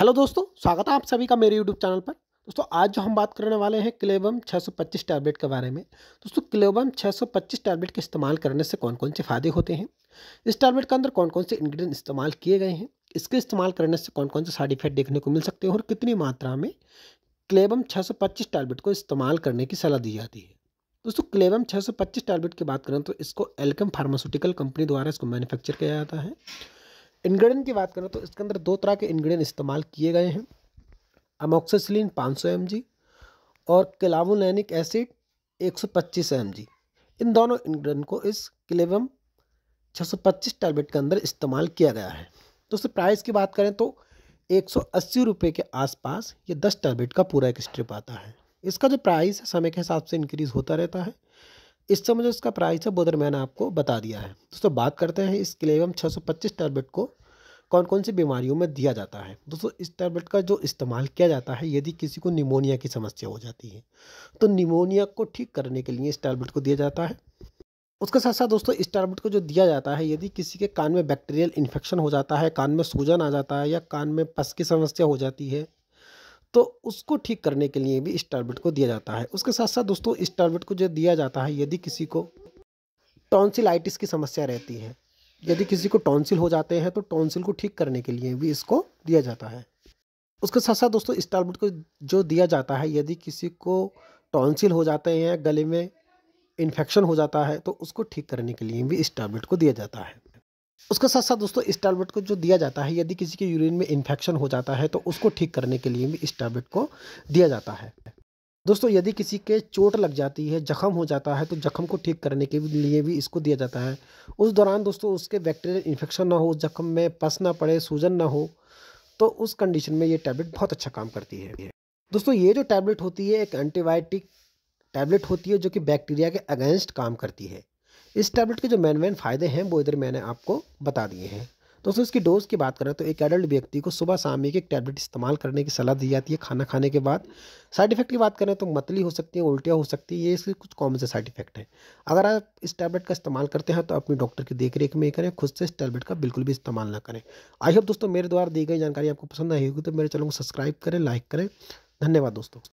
hello दोस्तों स्वागत है आप सभी का मेरे यूट्यूब चैनल पर दोस्तों आज जो हम बात करने वाले हैं क्लेबम 625 टैबलेट के बारे में दोस्तों क्लेबम 625 टैबलेट के इस्तेमाल करने से कौन कौन से फ़ायदे होते हैं इस टैबलेट के अंदर कौन कौन से इंग्रेडिएंट इस्तेमाल किए गए हैं इसके इस्तेमाल करने से कौन कौन से साइड इफेक्ट देखने को मिल सकते हैं और कितनी मात्रा में क्लेबम छः टैबलेट को इस्तेमाल करने की सलाह दी जाती है दोस्तों क्लेबम छः टैबलेट की बात करें तो इसको एल्कम फार्मास्यूटिकल कंपनी द्वारा इसको मैन्युफैक्चर किया जाता है इन्ग्रेडिएंट की बात करें तो इसके अंदर दो तरह के इन्ग्रेडिएंट इस्तेमाल किए गए हैं अमोक्सिसिलिन 500 जी और क्लावोलैनिक एसिड 125 जी इन दोनों इन्ग्रीडियंट को इस क्लेवम 625 टैबलेट के अंदर इस्तेमाल किया गया है तो उससे प्राइस की बात करें तो एक सौ के आसपास ये दस टैबलेट का पूरा एक स्ट्रिप आता है इसका जो प्राइस है समय के हिसाब से इंक्रीज़ होता रहता है इस समय जो इसका प्राइस है बोधर मैंने आपको बता दिया है दोस्तों बात करते हैं इस क्लेवम पच्चीस टैबलेट को कौन कौन सी बीमारियों में दिया जाता है दोस्तों इस टैबलेट का जो इस्तेमाल किया जाता है यदि किसी को निमोनिया की समस्या हो जाती है तो निमोनिया को ठीक करने के लिए इस टैबलेट को दिया जाता है उसके साथ साथ दोस्तों इस टैबलेट को जो दिया जाता है यदि किसी के कान में बैक्टीरियल इन्फेक्शन हो जाता है कान में सूजन आ जाता है या कान में पस की समस्या हो जाती है तो उसको ठीक करने के लिए भी स्टारबिट को दिया जाता है उसके साथ साथ दोस्तों स्टारबिट को जो दिया जाता है यदि किसी को टॉन्सिलाइटिस की समस्या रहती है यदि किसी को टॉन्सिल हो जाते हैं तो टॉन्सिल को ठीक करने के लिए भी इसको दिया जाता है उसके साथ साथ दोस्तों स्टारबिट को जो दिया जाता है यदि किसी को टॉन्सिल हो जाते हैं गले में इन्फेक्शन हो जाता है तो उसको ठीक करने के लिए भी स्टारबिट को दिया जाता है उसके साथ साथ दोस्तों इस टैबलेट को जो दिया जाता है यदि किसी के यूरिन में इन्फेक्शन हो जाता है तो उसको ठीक करने के लिए भी इस टैबलेट को दिया जाता है दोस्तों यदि किसी के चोट लग जाती है जख्म हो जाता है तो जख्म को ठीक करने के लिए भी इसको दिया जाता है उस दौरान दोस्तों उसके बैक्टीरियल इन्फेक्शन ना हो जख्म में पस ना पड़े सूजन ना हो तो उस कंडीशन में ये टैबलेट बहुत अच्छा काम करती है दोस्तों ये जो टैबलेट होती है एक एंटीबायोटिक टैबलेट होती है जो कि बैक्टीरिया के अगेंस्ट काम करती है इस टैबलेट के जो मेन मेन फ़ायदे हैं वो इधर मैंने आपको बता दिए हैं दोस्तों इसकी डोज़ की बात करें तो एक एडल्ट व्यक्ति को सुबह शाम एक एक टैबलेट इस्तेमाल करने की सलाह दी जाती है खाना खाने के बाद साइड इफेक्ट की बात करें तो मतली हो सकती है उल्टियाँ हो सकती है ये इसके कुछ कॉमन से साइड इफेक्ट हैं अगर आप इस टैबलेट का इस्तेमाल करते हैं तो अपनी डॉक्टर की देख रेख में करें खुद से इस टैबलेट का बिल्कुल भी इस्तेमाल ना करें आई होप दोस्तों मेरे द्वारा दी गई जानकारी आपको पसंद आई होगी तो मेरे चैनल को सब्सक्राइब करें लाइक करें धन्यवाद दोस्तों